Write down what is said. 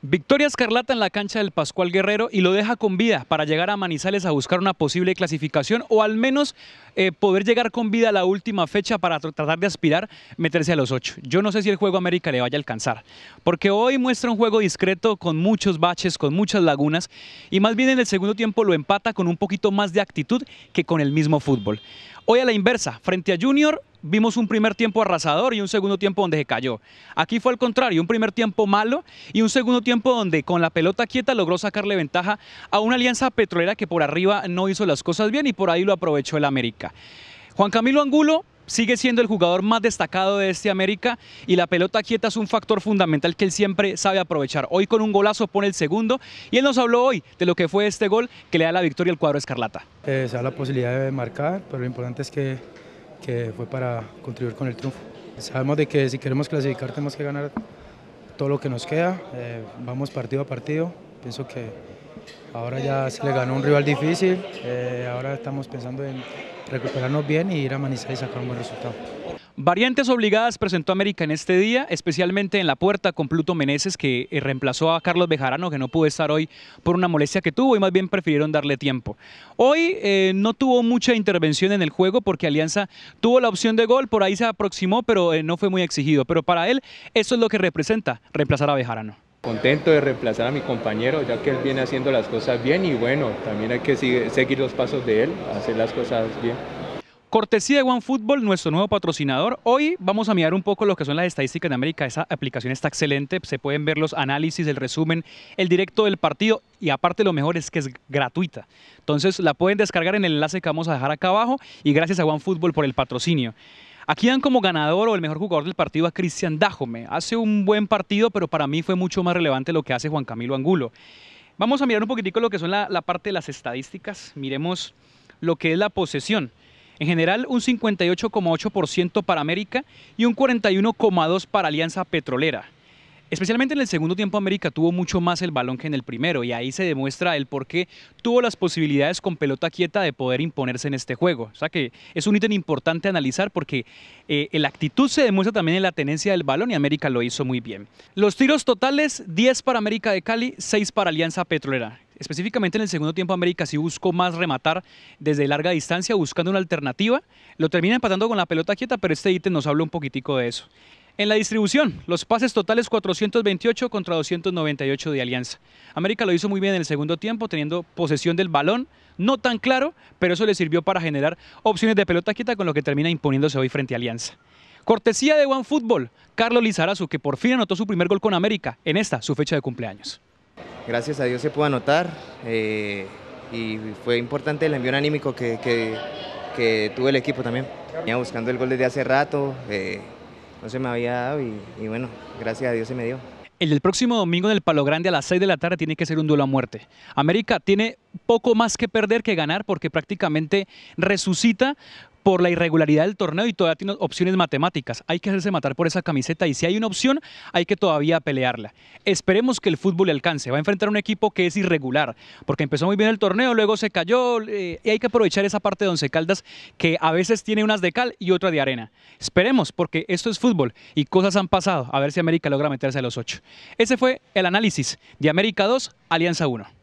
Victoria Escarlata en la cancha del Pascual Guerrero y lo deja con vida para llegar a Manizales a buscar una posible clasificación o al menos eh, poder llegar con vida a la última fecha para tratar de aspirar meterse a los ocho. Yo no sé si el juego América le vaya a alcanzar, porque hoy muestra un juego discreto con muchos baches, con muchas lagunas y más bien en el segundo tiempo lo empata con un poquito más de actitud que con el mismo fútbol. Hoy a la inversa, frente a Junior vimos un primer tiempo arrasador y un segundo tiempo donde se cayó. Aquí fue al contrario, un primer tiempo malo y un segundo tiempo donde con la pelota quieta logró sacarle ventaja a una alianza petrolera que por arriba no hizo las cosas bien y por ahí lo aprovechó el América. Juan Camilo Angulo sigue siendo el jugador más destacado de este América y la pelota quieta es un factor fundamental que él siempre sabe aprovechar. Hoy con un golazo pone el segundo y él nos habló hoy de lo que fue este gol que le da la victoria al cuadro escarlata. Eh, se da la posibilidad de marcar, pero lo importante es que, fue para contribuir con el triunfo. Sabemos de que si queremos clasificar tenemos que ganar todo lo que nos queda, eh, vamos partido a partido, pienso que Ahora ya se le ganó un rival difícil, eh, ahora estamos pensando en recuperarnos bien y ir a Manizales y sacar un buen resultado. Variantes obligadas presentó América en este día, especialmente en la puerta con Pluto Meneses que eh, reemplazó a Carlos Bejarano que no pudo estar hoy por una molestia que tuvo y más bien prefirieron darle tiempo. Hoy eh, no tuvo mucha intervención en el juego porque Alianza tuvo la opción de gol, por ahí se aproximó pero no fue muy exigido, pero para él eso es lo que representa reemplazar a Bejarano contento de reemplazar a mi compañero, ya que él viene haciendo las cosas bien y bueno, también hay que seguir los pasos de él, hacer las cosas bien. Cortesía de OneFootball, nuestro nuevo patrocinador. Hoy vamos a mirar un poco lo que son las estadísticas de América. Esa aplicación está excelente. Se pueden ver los análisis, el resumen, el directo del partido. Y aparte lo mejor es que es gratuita. Entonces la pueden descargar en el enlace que vamos a dejar acá abajo. Y gracias a OneFootball por el patrocinio. Aquí dan como ganador o el mejor jugador del partido a Cristian Dajome. Hace un buen partido, pero para mí fue mucho más relevante lo que hace Juan Camilo Angulo. Vamos a mirar un poquitico lo que son la, la parte de las estadísticas. Miremos lo que es la posesión. En general, un 58,8% para América y un 41,2% para Alianza Petrolera. Especialmente en el segundo tiempo América tuvo mucho más el balón que en el primero y ahí se demuestra el por qué tuvo las posibilidades con pelota quieta de poder imponerse en este juego. O sea que es un ítem importante analizar porque eh, la actitud se demuestra también en la tenencia del balón y América lo hizo muy bien. Los tiros totales, 10 para América de Cali, 6 para Alianza Petrolera. Específicamente en el segundo tiempo América sí buscó más rematar desde larga distancia buscando una alternativa. Lo termina empatando con la pelota quieta, pero este ítem nos habla un poquitico de eso. En la distribución, los pases totales 428 contra 298 de Alianza. América lo hizo muy bien en el segundo tiempo, teniendo posesión del balón, no tan claro, pero eso le sirvió para generar opciones de pelota quieta con lo que termina imponiéndose hoy frente a Alianza. Cortesía de One Fútbol, Carlos Lizarazu, que por fin anotó su primer gol con América en esta, su fecha de cumpleaños. Gracias a Dios se pudo anotar eh, y fue importante el envío anímico que, tuvo el equipo también. Venía buscando el gol desde hace rato. Eh, no se me había dado y, bueno, gracias a Dios se me dio. El próximo domingo en el Palo Grande a las 6 de la tarde tiene que ser un duelo a muerte. América tiene poco más que perder que ganar porque prácticamente resucita por la irregularidad del torneo y todavía tiene opciones matemáticas. Hay que hacerse matar por esa camiseta y si hay una opción, hay que todavía pelearla. Esperemos que el fútbol le alcance. Va a enfrentar a un equipo que es irregular, porque empezó muy bien el torneo, luego se cayó eh, y hay que aprovechar esa parte de Once Caldas que a veces tiene unas de cal y otra de arena. Esperemos, porque esto es fútbol y cosas han pasado. A ver si América logra meterse a los ocho. Ese fue el análisis de América 2, Alianza 1.